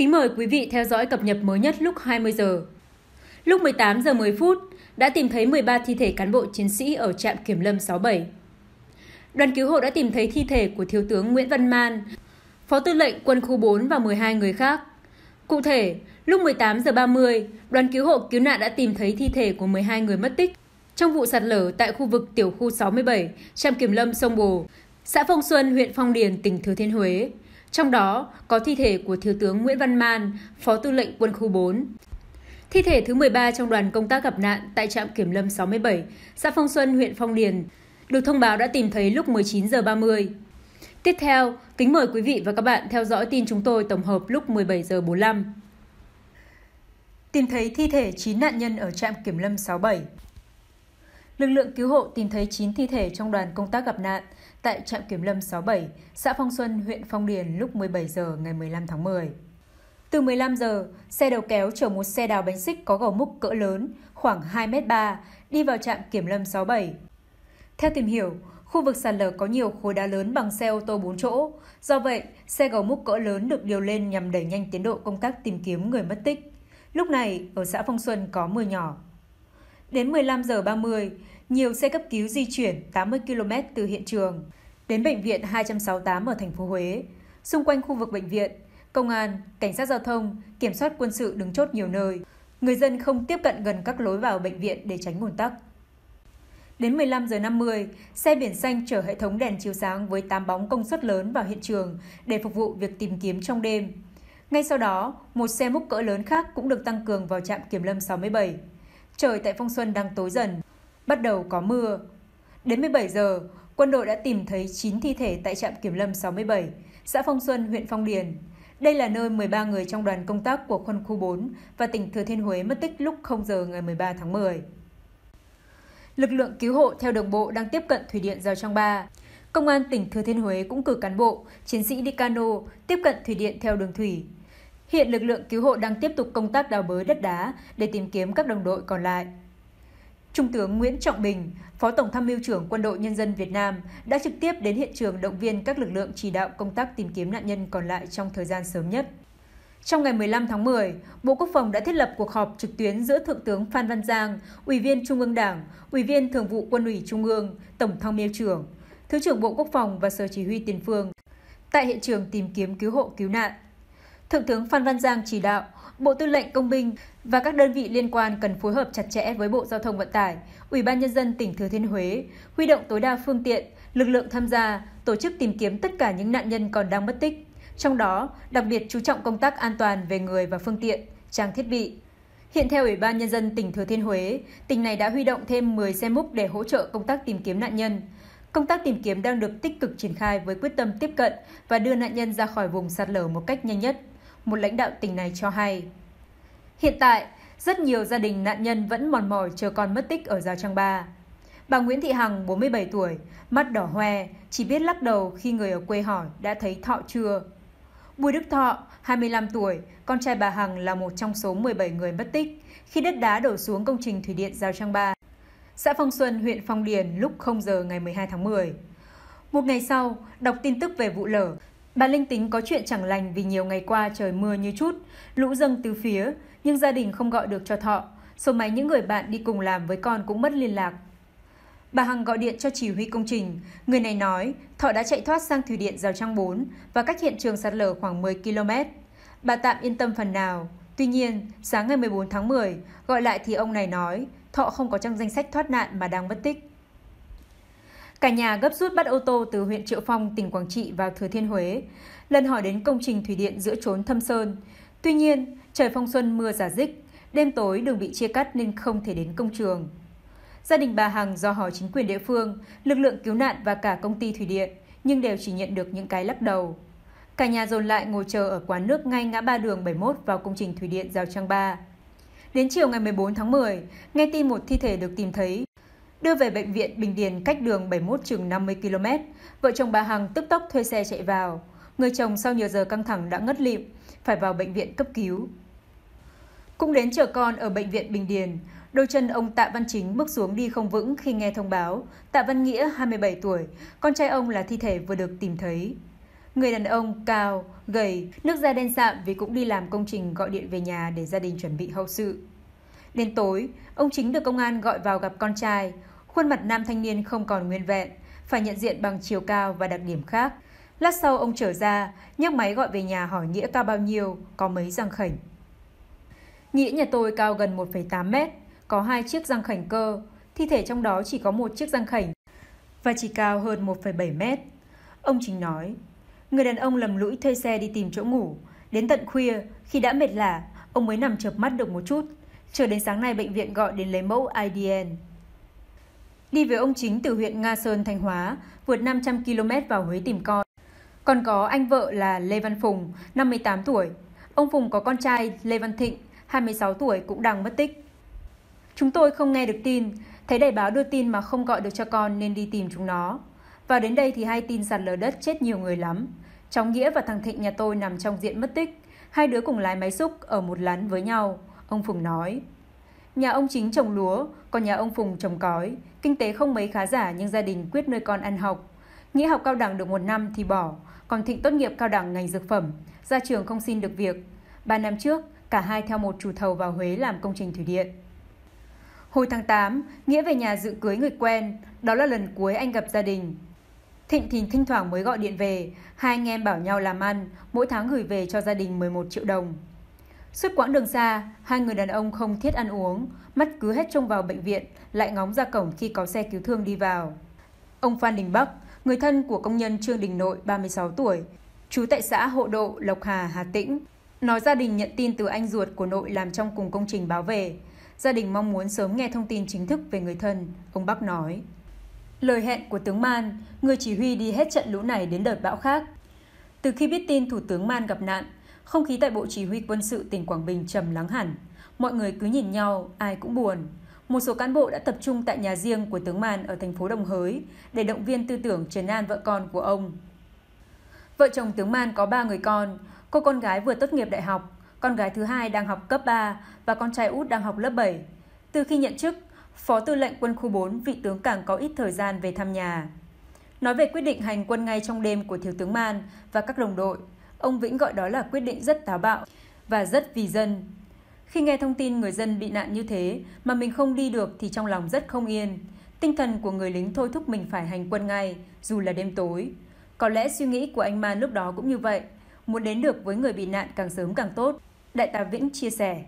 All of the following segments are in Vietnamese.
Kính mời quý vị theo dõi cập nhật mới nhất lúc 20 giờ. Lúc 18 giờ 10 phút, đã tìm thấy 13 thi thể cán bộ chiến sĩ ở trạm kiểm lâm 67. Đoàn cứu hộ đã tìm thấy thi thể của Thiếu tướng Nguyễn Văn Man, Phó tư lệnh quân khu 4 và 12 người khác. Cụ thể, lúc 18 giờ 30, đoàn cứu hộ cứu nạn đã tìm thấy thi thể của 12 người mất tích trong vụ sạt lở tại khu vực tiểu khu 67, trạm kiểm lâm sông Bồ, xã Phong Xuân, huyện Phong Điền, tỉnh Thừa Thiên Huế. Trong đó có thi thể của Thiếu tướng Nguyễn Văn Man, Phó Tư lệnh Quân khu 4. Thi thể thứ 13 trong đoàn công tác gặp nạn tại trạm kiểm lâm 67, xã Phong Xuân, huyện Phong Điền, được thông báo đã tìm thấy lúc 19 giờ 30. Tiếp theo, kính mời quý vị và các bạn theo dõi tin chúng tôi tổng hợp lúc 17 giờ 45. Tìm thấy thi thể 9 nạn nhân ở trạm kiểm lâm 67 lực lượng cứu hộ tìm thấy 9 thi thể trong đoàn công tác gặp nạn tại trạm kiểm lâm 67, xã Phong Xuân, huyện Phong Điền lúc 17 giờ ngày 15 tháng 10. Từ 15 giờ, xe đầu kéo chở một xe đào bánh xích có gầu múc cỡ lớn, khoảng 2m3, đi vào trạm kiểm lâm 67. Theo tìm hiểu, khu vực sạt lở có nhiều khối đá lớn bằng xe ô tô 4 chỗ. Do vậy, xe gầu múc cỡ lớn được điều lên nhằm đẩy nhanh tiến độ công tác tìm kiếm người mất tích. Lúc này, ở xã Phong Xuân có mưa nhỏ. Đến 15 giờ 30, nhiều xe cấp cứu di chuyển 80 km từ hiện trường đến bệnh viện 268 ở thành phố Huế. Xung quanh khu vực bệnh viện, công an, cảnh sát giao thông, kiểm soát quân sự đứng chốt nhiều nơi. Người dân không tiếp cận gần các lối vào bệnh viện để tránh ùn tắc. Đến 15 giờ 50, xe biển xanh chở hệ thống đèn chiếu sáng với 8 bóng công suất lớn vào hiện trường để phục vụ việc tìm kiếm trong đêm. Ngay sau đó, một xe múc cỡ lớn khác cũng được tăng cường vào trạm kiểm lâm 67 trời tại Phong Xuân đang tối dần, bắt đầu có mưa. Đến 17 giờ, quân đội đã tìm thấy 9 thi thể tại trạm kiểm lâm 67, xã Phong Xuân, huyện Phong Điền. Đây là nơi 13 người trong đoàn công tác của quân khu 4 và tỉnh Thừa Thiên Huế mất tích lúc 0 giờ ngày 13 tháng 10. Lực lượng cứu hộ theo đường bộ đang tiếp cận thủy điện giao trang 3. Công an tỉnh Thừa Thiên Huế cũng cử cán bộ, chiến sĩ đi cano tiếp cận thủy điện theo đường thủy Hiện lực lượng cứu hộ đang tiếp tục công tác đào bới đất đá để tìm kiếm các đồng đội còn lại. Trung tướng Nguyễn Trọng Bình, Phó Tổng tham mưu trưởng Quân đội Nhân dân Việt Nam đã trực tiếp đến hiện trường động viên các lực lượng chỉ đạo công tác tìm kiếm nạn nhân còn lại trong thời gian sớm nhất. Trong ngày 15 tháng 10, Bộ Quốc phòng đã thiết lập cuộc họp trực tuyến giữa Thượng tướng Phan Văn Giang, Ủy viên Trung ương Đảng, Ủy viên Thường vụ Quân ủy Trung ương, Tổng tham mưu trưởng, Thứ trưởng Bộ Quốc phòng và Sở Chỉ huy Tiền phương tại hiện trường tìm kiếm cứu hộ cứu nạn. Thượng tướng Phan Văn Giang chỉ đạo Bộ Tư lệnh Công binh và các đơn vị liên quan cần phối hợp chặt chẽ với Bộ Giao thông Vận tải, Ủy ban Nhân dân tỉnh Thừa Thiên Huế, huy động tối đa phương tiện, lực lượng tham gia, tổ chức tìm kiếm tất cả những nạn nhân còn đang mất tích. Trong đó, đặc biệt chú trọng công tác an toàn về người và phương tiện, trang thiết bị. Hiện theo Ủy ban Nhân dân tỉnh Thừa Thiên Huế, tỉnh này đã huy động thêm 10 xe múc để hỗ trợ công tác tìm kiếm nạn nhân. Công tác tìm kiếm đang được tích cực triển khai với quyết tâm tiếp cận và đưa nạn nhân ra khỏi vùng sạt lở một cách nhanh nhất một lãnh đạo tỉnh này cho hay. Hiện tại, rất nhiều gia đình nạn nhân vẫn mòn mỏi chờ con mất tích ở Giao Trang Ba. Bà Nguyễn Thị Hằng, 47 tuổi, mắt đỏ hoe, chỉ biết lắc đầu khi người ở quê hỏi đã thấy thọ chưa. Bùi Đức Thọ, 25 tuổi, con trai bà Hằng là một trong số 17 người mất tích khi đất đá đổ xuống công trình thủy điện Giao Trang Ba, xã Phong Xuân, huyện Phong Điền lúc 0 giờ ngày 12 tháng 10. Một ngày sau, đọc tin tức về vụ lở, Bà Linh tính có chuyện chẳng lành vì nhiều ngày qua trời mưa như chút, lũ dâng từ phía, nhưng gia đình không gọi được cho thọ. Số máy những người bạn đi cùng làm với con cũng mất liên lạc. Bà Hằng gọi điện cho chỉ huy công trình. Người này nói thọ đã chạy thoát sang thủy điện Rào trang 4 và cách hiện trường sạt lở khoảng 10 km. Bà tạm yên tâm phần nào. Tuy nhiên, sáng ngày 14 tháng 10, gọi lại thì ông này nói thọ không có trong danh sách thoát nạn mà đang mất tích. Cả nhà gấp rút bắt ô tô từ huyện Triệu Phong, tỉnh Quảng Trị vào Thừa Thiên Huế, lần hỏi đến công trình thủy điện giữa trốn thâm sơn. Tuy nhiên, trời phong xuân mưa giả dích, đêm tối đường bị chia cắt nên không thể đến công trường. Gia đình bà Hằng do hỏi chính quyền địa phương, lực lượng cứu nạn và cả công ty thủy điện, nhưng đều chỉ nhận được những cái lắc đầu. Cả nhà dồn lại ngồi chờ ở quán nước ngay ngã ba đường 71 vào công trình thủy điện Giao Trang 3. Đến chiều ngày 14 tháng 10, nghe tin một thi thể được tìm thấy, đưa về bệnh viện Bình Điền cách đường 71 chừng 50 km. Vợ chồng bà Hằng tức tốc thuê xe chạy vào. Người chồng sau nhiều giờ căng thẳng đã ngất lịm, phải vào bệnh viện cấp cứu. Cũng đến chờ con ở bệnh viện Bình Điền, đôi chân ông Tạ Văn Chính bước xuống đi không vững khi nghe thông báo Tạ Văn Nghĩa 27 tuổi, con trai ông là thi thể vừa được tìm thấy. Người đàn ông cao, gầy, nước da đen sạm vì cũng đi làm công trình gọi điện về nhà để gia đình chuẩn bị hậu sự. Đến tối, ông Chính được công an gọi vào gặp con trai. Khuôn mặt nam thanh niên không còn nguyên vẹn, phải nhận diện bằng chiều cao và đặc điểm khác. Lát sau ông trở ra, nhấc máy gọi về nhà hỏi Nghĩa cao bao nhiêu, có mấy răng khảnh. Nghĩa nhà tôi cao gần 1,8 mét, có hai chiếc răng khảnh cơ, thi thể trong đó chỉ có một chiếc răng khảnh và chỉ cao hơn 1,7 mét. Ông Chính nói, người đàn ông lầm lũi thuê xe đi tìm chỗ ngủ. Đến tận khuya, khi đã mệt lả, ông mới nằm chợp mắt được một chút. Chờ đến sáng nay bệnh viện gọi đến lấy mẫu IDN đi với ông chính từ huyện Nga Sơn, Thanh Hóa, vượt 500 km vào Huế tìm con. Còn có anh vợ là Lê Văn Phùng, 58 tuổi. Ông Phùng có con trai Lê Văn Thịnh, 26 tuổi cũng đang mất tích. Chúng tôi không nghe được tin, thấy đài báo đưa tin mà không gọi được cho con nên đi tìm chúng nó. Và đến đây thì hai tin sạt lở đất chết nhiều người lắm. Cháu Nghĩa và thằng Thịnh nhà tôi nằm trong diện mất tích. Hai đứa cùng lái máy xúc ở một lán với nhau, ông Phùng nói. Nhà ông chính trồng lúa, còn nhà ông Phùng trồng cói. Kinh tế không mấy khá giả nhưng gia đình quyết nuôi con ăn học. Nghĩa học cao đẳng được một năm thì bỏ, còn Thịnh tốt nghiệp cao đẳng ngành dược phẩm, ra trường không xin được việc. Ba năm trước, cả hai theo một chủ thầu vào Huế làm công trình thủy điện. Hồi tháng 8, Nghĩa về nhà dự cưới người quen, đó là lần cuối anh gặp gia đình. Thịnh thì thỉnh thoảng mới gọi điện về, hai anh em bảo nhau làm ăn, mỗi tháng gửi về cho gia đình 11 triệu đồng. Suốt quãng đường xa, hai người đàn ông không thiết ăn uống, mắt cứ hết trông vào bệnh viện, lại ngóng ra cổng khi có xe cứu thương đi vào. Ông Phan Đình Bắc, người thân của công nhân Trương Đình Nội 36 tuổi, trú tại xã Hộ Độ, Lộc Hà, Hà Tĩnh, nói gia đình nhận tin từ anh ruột của nội làm trong cùng công trình báo về. Gia đình mong muốn sớm nghe thông tin chính thức về người thân, ông Bắc nói. Lời hẹn của tướng Man, người chỉ huy đi hết trận lũ này đến đợt bão khác. Từ khi biết tin Thủ tướng Man gặp nạn, không khí tại Bộ Chỉ huy Quân sự tỉnh Quảng Bình trầm lắng hẳn. Mọi người cứ nhìn nhau, ai cũng buồn. Một số cán bộ đã tập trung tại nhà riêng của tướng Màn ở thành phố Đồng Hới để động viên tư tưởng trấn an vợ con của ông. Vợ chồng tướng Man có 3 người con, cô con gái vừa tốt nghiệp đại học, con gái thứ hai đang học cấp 3 và con trai út đang học lớp 7. Từ khi nhận chức, Phó Tư lệnh Quân khu 4 vị tướng càng có ít thời gian về thăm nhà. Nói về quyết định hành quân ngay trong đêm của Thiếu tướng Man và các đồng đội, Ông Vĩnh gọi đó là quyết định rất táo bạo và rất vì dân. Khi nghe thông tin người dân bị nạn như thế mà mình không đi được thì trong lòng rất không yên. Tinh thần của người lính thôi thúc mình phải hành quân ngay, dù là đêm tối. Có lẽ suy nghĩ của anh Man lúc đó cũng như vậy, muốn đến được với người bị nạn càng sớm càng tốt. Đại tá Vĩnh chia sẻ.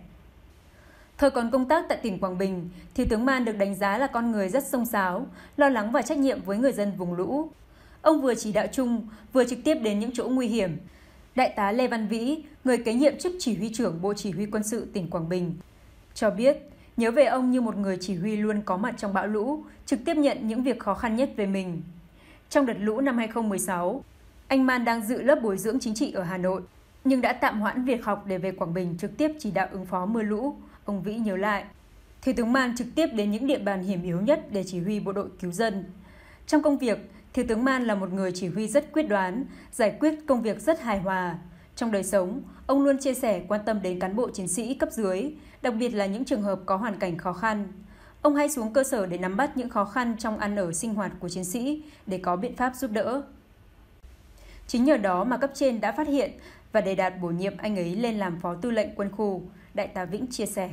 Thời còn công tác tại tỉnh Quảng Bình, thì tướng Man được đánh giá là con người rất sông sáo, lo lắng và trách nhiệm với người dân vùng lũ. Ông vừa chỉ đạo chung, vừa trực tiếp đến những chỗ nguy hiểm, Đại tá Lê Văn Vĩ, người kế nhiệm chức chỉ huy trưởng Bộ Chỉ huy Quân sự tỉnh Quảng Bình, cho biết nhớ về ông như một người chỉ huy luôn có mặt trong bão lũ, trực tiếp nhận những việc khó khăn nhất về mình. Trong đợt lũ năm 2016, anh Man đang dự lớp bồi dưỡng chính trị ở Hà Nội, nhưng đã tạm hoãn việc học để về Quảng Bình trực tiếp chỉ đạo ứng phó mưa lũ, ông Vĩ nhớ lại. Thiếu tướng Man trực tiếp đến những địa bàn hiểm yếu nhất để chỉ huy bộ đội cứu dân. Trong công việc, Thiếu tướng Man là một người chỉ huy rất quyết đoán, giải quyết công việc rất hài hòa. Trong đời sống, ông luôn chia sẻ quan tâm đến cán bộ chiến sĩ cấp dưới, đặc biệt là những trường hợp có hoàn cảnh khó khăn. Ông hay xuống cơ sở để nắm bắt những khó khăn trong ăn ở sinh hoạt của chiến sĩ để có biện pháp giúp đỡ. Chính nhờ đó mà cấp trên đã phát hiện và đề đạt bổ nhiệm anh ấy lên làm phó tư lệnh quân khu, Đại tá Vĩnh chia sẻ.